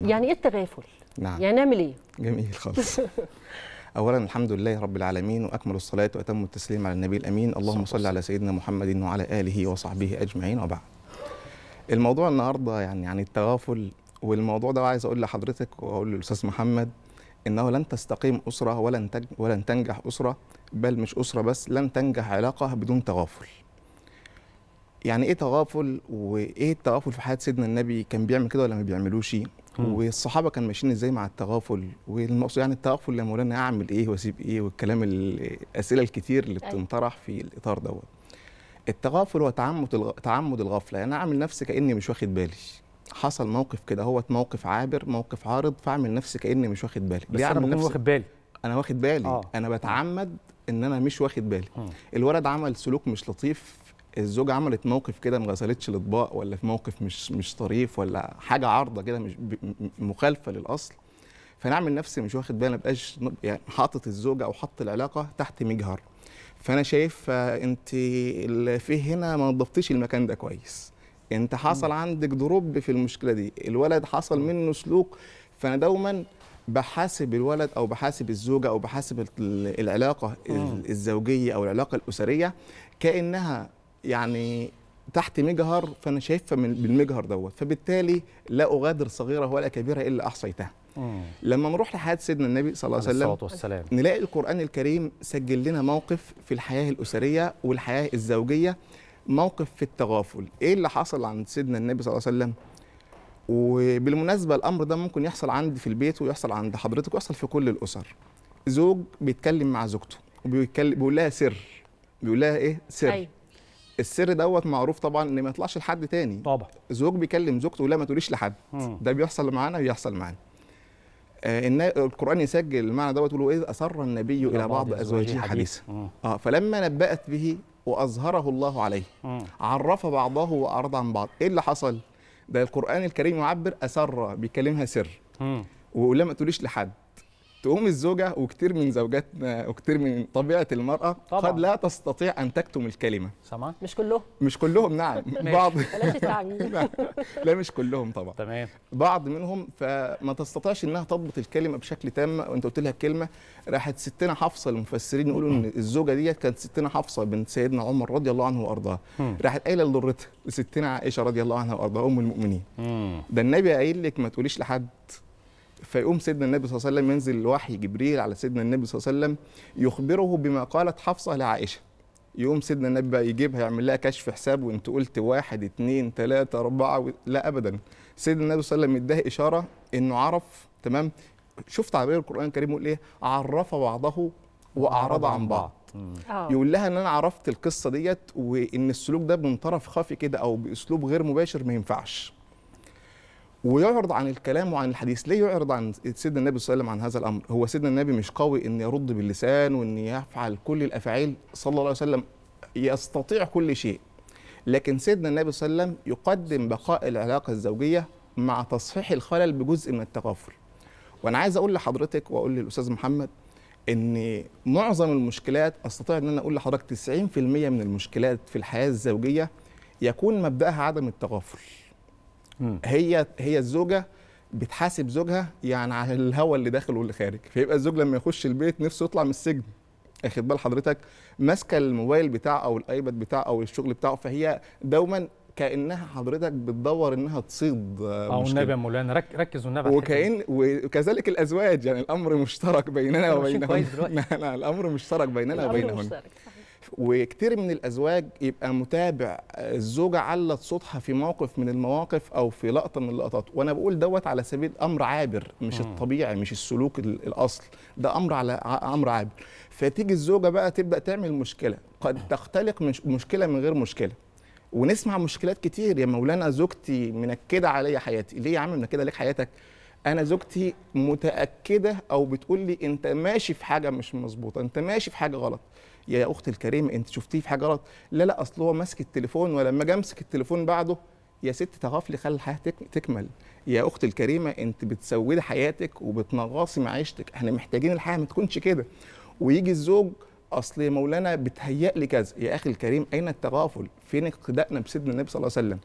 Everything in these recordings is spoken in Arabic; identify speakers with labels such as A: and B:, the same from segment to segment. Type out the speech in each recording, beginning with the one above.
A: نعم. يعني ايه التغافل؟ نعم يعني نعمل ايه؟ جميل خالص اولا الحمد لله رب العالمين واكمل الصلاه واتم التسليم على النبي الامين اللهم صل على سيدنا محمد وعلى اله وصحبه اجمعين وبعد الموضوع النهارده يعني عن التغافل والموضوع ده عايز اقول لحضرتك واقول للاستاذ محمد انه لن تستقيم اسره ولن ولن تنجح اسره بل مش اسره بس لن تنجح علاقه بدون تغافل يعني ايه تغافل وايه التغافل في حياه سيدنا النبي كان بيعمل كده ولا ما بيعملوش والصحابه كانوا ماشيين ازاي مع التغافل والمقصود يعني التغافل اللي مولانا اعمل ايه واسيب ايه والكلام الاسئله الكتير اللي أيوة. بتنطرح في الاطار دوت التغافل هو تعمد تعمد الغفله يعني اعمل نفسي كاني مش واخد بالي حصل موقف كده هوت موقف عابر موقف عارض فاعمل نفسي كاني مش واخد بالي بس انا نفسي واخد بالي انا واخد بالي آه. انا آه. بتعمد ان انا مش واخد بالي الولد عمل سلوك مش لطيف الزوجه عملت موقف كده ما غسلتش الاطباق ولا في موقف مش مش طريف ولا حاجه عارضه كده مش مخالفه للاصل فانا اعمل نفسي مش واخد بالي مبقاش يعني حاطط الزوجه او حاطط العلاقه تحت مجهر فانا شايف آه، انت اللي فيه هنا ما نضفتيش المكان ده كويس انت حصل عندك ضروب في المشكله دي الولد حصل منه سلوك فانا دوما بحاسب الولد او بحاسب الزوجه او بحاسب العلاقه الزوجيه او العلاقه الاسريه كانها يعني تحت مجهر فانا شايفها بالمجهر دوت فبالتالي لا اغادر صغيره ولا كبيره الا احصيتها لما نروح لحياه سيدنا النبي صلى الله عليه وسلم الصلاة والسلام. نلاقي القران الكريم سجل لنا موقف في الحياه الاسريه والحياه الزوجيه موقف في التغافل ايه اللي حصل عند سيدنا النبي صلى الله عليه وسلم وبالمناسبه الامر ده ممكن يحصل عندي في البيت ويحصل عند حضرتك ويحصل في كل الاسر زوج بيتكلم مع زوجته وبيتكلم بيقول لها سر بيقول لها ايه سر أي. أيوة. السر دوت معروف طبعا ان ما يطلعش لحد تاني طبعا زوج بيكلم زوجته ولا ما تقوليش لحد مم. ده بيحصل معانا بيحصل معانا آه، ان القران يسجل المعنى دوت يقول اذ اسر النبي الى بعض ازواجه حديثا اه فلما نبأت به واظهره الله عليه مم. عرف بعضه واعرض عن بعض ايه اللي حصل ده القران الكريم يعبر اسر بيكلمها سر مم. ولا ما تقوليش لحد تقوم الزوجه وكتير من زوجاتنا وكتير من طبيعه المراه طبعا. قد لا تستطيع ان تكتم الكلمه سمع مش كلهم مش كلهم نعم بعض لا, نعم. لا مش كلهم طبعا تمام بعض منهم فما تستطيعش انها تضبط الكلمه بشكل تام وانت قلت لها الكلمه راحت ستنا حفصه المفسرين يقولوا ان الزوجه ديت كانت ستنا حفصه بنت سيدنا عمر رضي الله عنه وارضاه راحت قايله لضرتها ستنا عائشه رضي الله عنها وارضاها ام المؤمنين ده النبي قايل لك ما تقوليش لحد فيقوم سيدنا النبي صلى الله عليه وسلم ينزل وحي جبريل على سيدنا النبي صلى الله عليه وسلم يخبره بما قالت حفصه لعائشه يقوم سيدنا النبي بقى يجيبها يعمل لها كشف حساب وانت قلت واحد اتنين تلاته اربعه و... لا ابدا سيدنا النبي صلى الله عليه وسلم اداه اشاره انه عرف تمام شفت تعبير القران الكريم يقول ايه عرف بعضه واعرض عن بعض آه. يقول لها ان انا عرفت القصه ديت وان السلوك ده من طرف خفي كده او باسلوب غير مباشر ما ينفعش ويعرض عن الكلام وعن الحديث ليه يعرض عن سيدنا النبي صلى الله عليه وسلم عن هذا الامر هو سيدنا النبي مش قوي ان يرد باللسان وان يفعل كل الافاعيل صلى الله عليه وسلم يستطيع كل شيء لكن سيدنا النبي صلى الله عليه وسلم يقدم بقاء العلاقه الزوجيه مع تصحيح الخلل بجزء من التغافل وانا عايز اقول لحضرتك واقول للاستاذ محمد ان معظم المشكلات استطيع ان انا اقول لحضرتك 90% من المشكلات في الحياه الزوجيه يكون مبداها عدم التغافل هي هي الزوجه بتحاسب زوجها يعني على الهوا اللي داخل واللي خارج فيبقى الزوج لما يخش البيت نفسه يطلع من السجن اخد بال حضرتك ماسكه الموبايل بتاعه او الايباد بتاعه او الشغل بتاعه فهي دوما كانها حضرتك بتدور انها تصيد آه، او النبي يا مولانا رك ركزوا النبي وكأن وكذلك الازواج يعني الامر مشترك بيننا وبينهم لا لا الامر مشترك بيننا وبينهم وكتير من الازواج يبقى متابع آه، الزوجه علت صوتها في موقف من المواقف او في لقطه من اللقطات وانا بقول دوت على سبيل امر عابر مش مم. الطبيعي مش السلوك الاصل ده امر على امر عابر فتيجي الزوجه بقى تبدا تعمل مشكله قد تختلق مش مشكله من غير مشكله ونسمع مشكلات كتير يا مولانا زوجتي منكده عليا حياتي ليه يا عم منكده ليك حياتك انا زوجتي متاكده او بتقول لي انت ماشي في حاجه مش مظبوطه انت ماشي في حاجه غلط يا اختي الكريمه انت شفتيه في حاجه غلط لا لا اصل هو ماسك التليفون ولما جه امسك التليفون بعده يا ست تغافلي خلي الحياه تكمل يا اختي الكريمه انت بتسودي حياتك وبتنغصي معيشتك احنا محتاجين الحياه ما تكونش كده ويجي الزوج اصل يا مولانا بتهيأ لي كذا يا اخي الكريم اين التغافل فين اقتدائنا بسيدنا النبي صلى الله عليه وسلم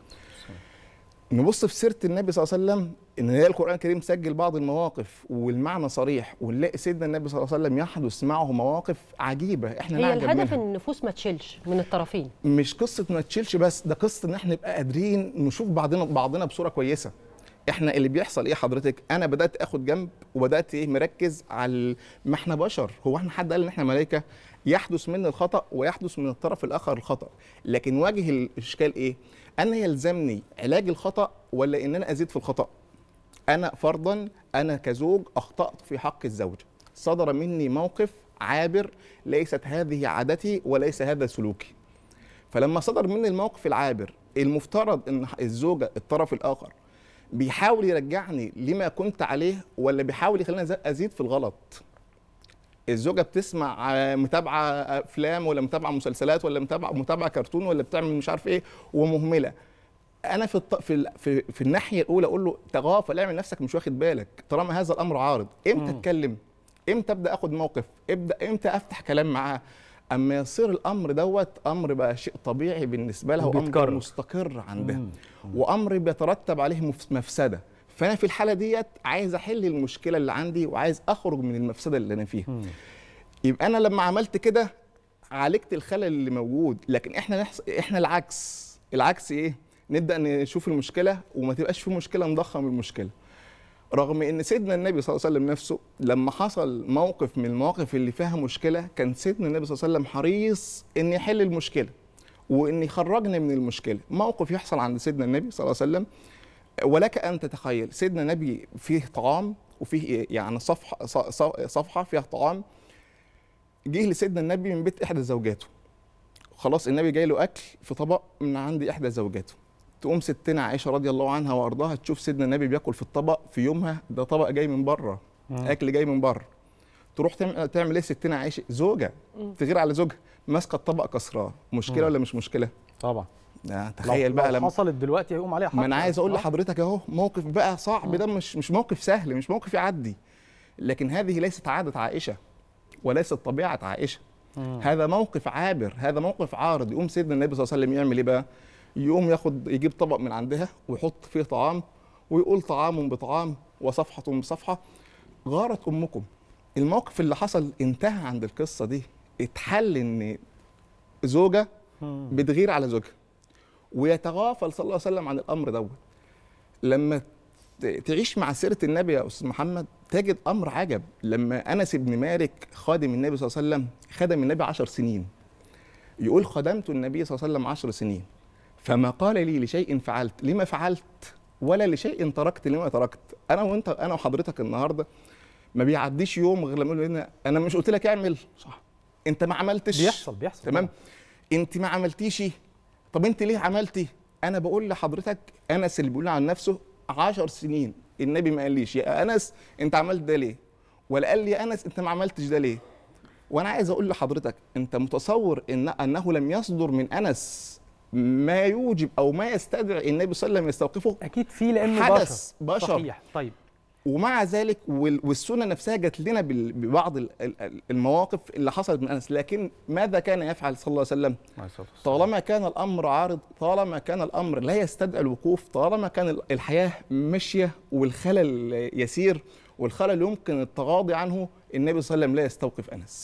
A: نبص في سيره النبي صلى الله عليه وسلم ان القران الكريم سجل بعض المواقف والمعنى صريح ونلاقي سيدنا النبي صلى الله عليه وسلم يحدث معه مواقف عجيبه احنا هي الهدف ان النفوس ما تشيلش من الطرفين مش قصه ما تشيلش بس ده قصه ان احنا نبقى قادرين نشوف بعضنا بعضنا بصوره كويسه احنا اللي بيحصل ايه حضرتك انا بدات اخد جنب وبدات ايه مركز على ما احنا بشر هو احنا حد قال ان احنا ملائكه يحدث من الخطا ويحدث من الطرف الاخر الخطا لكن واجه الاشكال ايه انا يلزمني علاج الخطا ولا ان انا ازيد في الخطا انا فرضا انا كزوج اخطات في حق الزوجه صدر مني موقف عابر ليست هذه عادتي وليس هذا سلوكي فلما صدر مني الموقف العابر المفترض ان الزوجه الطرف الاخر بيحاول يرجعني لما كنت عليه ولا بيحاول يخليني ازيد في الغلط الزوجه بتسمع متابعه افلام ولا متابعه مسلسلات ولا متابعه متابعه كرتون ولا بتعمل مش عارف ايه ومهمله انا في الط... في, ال... في في الناحيه الاولى اقول له تغافل اعمل نفسك مش واخد بالك طالما هذا الامر عارض امتى اتكلم امتى ابدا اخد موقف ابدا امتى افتح كلام معاه اما يصير الامر دوت امر بقى شيء طبيعي بالنسبه لها وامر مستقر عندها وامر بيترتب عليه مفسده فانا في الحاله ديت عايز احل المشكله اللي عندي وعايز اخرج من المفسده اللي انا فيها يبقى انا لما عملت كده عالجت الخلل اللي موجود لكن احنا نحص... احنا العكس العكس ايه نبدا نشوف المشكله وما تبقاش في مشكله نضخم المشكله رغم ان سيدنا النبي صلى الله عليه وسلم نفسه لما حصل موقف من المواقف اللي فيها مشكله كان سيدنا النبي صلى الله عليه وسلم حريص ان يحل المشكله وان يخرجنا من المشكله موقف يحصل عند سيدنا النبي صلى الله عليه وسلم ولك ان تتخيل سيدنا النبي فيه طعام وفيه إيه؟ يعني صفحه صفحه فيها طعام جه لسيدنا النبي من بيت احدى زوجاته خلاص النبي جاي له اكل في طبق من عند احدى زوجاته تقوم ستنا عائشه رضي الله عنها وارضاها تشوف سيدنا النبي بياكل في الطبق في يومها ده طبق جاي من بره اكل جاي من بره تروح تعمل ايه ستنا عائشه زوجه تغير على زوجها ماسكه الطبق كسراه مشكله مم. ولا مش مشكله طبعا تخيل بقى لما حصلت دلوقتي هيقوم عليها حق ما انا عايز يعني، اقول لحضرتك اهو موقف بقى صعب آه. ده مش مش موقف سهل مش موقف يعدي لكن هذه ليست عاده عائشه وليست طبيعه عائشه مم. آه. هذا موقف عابر هذا موقف عارض يقوم سيدنا النبي صلى الله عليه وسلم يعمل ايه بقى يقوم ياخد يجيب طبق من عندها ويحط فيه طعام ويقول طعام بطعام وصفحه بصفحه غارت امكم الموقف اللي حصل انتهى عند القصه دي اتحل ان زوجه آه. بتغير على زوجها ويتغافل صلى الله عليه وسلم عن الامر دوت لما تعيش مع سيره النبي يا استاذ محمد تجد امر عجب لما انس بن مالك خادم النبي صلى الله عليه وسلم خدم النبي عشر سنين يقول خدمت النبي صلى الله عليه وسلم عشر سنين فما قال لي لشيء فعلت لما فعلت ولا لشيء تركت لما تركت انا وانت انا وحضرتك النهارده ما بيعديش يوم غير لما يقول انا مش قلت لك اعمل صح انت ما عملتش بيحصل بيحصل تمام انت ما عملتيش طب انت ليه عملتي انا بقول لحضرتك انس اللي بيقول عن نفسه 10 سنين النبي ما قاليش يا انس انت عملت ده ليه ولا قال لي يا انس انت ما عملتش ده ليه وانا عايز اقول لحضرتك انت متصور ان انه لم يصدر من انس ما يوجب او ما يستدعي النبي صلى الله عليه وسلم يستوقفه اكيد في لانه حدث بشر, بشر. صحيح طيب ومع ذلك والسنه نفسها جات لنا ببعض المواقف اللي حصلت من انس لكن ماذا كان يفعل صلى الله عليه وسلم طالما كان الامر عارض طالما كان الامر لا يستدعي الوقوف طالما كان الحياه ماشيه والخلل يسير والخلل يمكن التغاضي عنه النبي صلى الله عليه وسلم لا يستوقف انس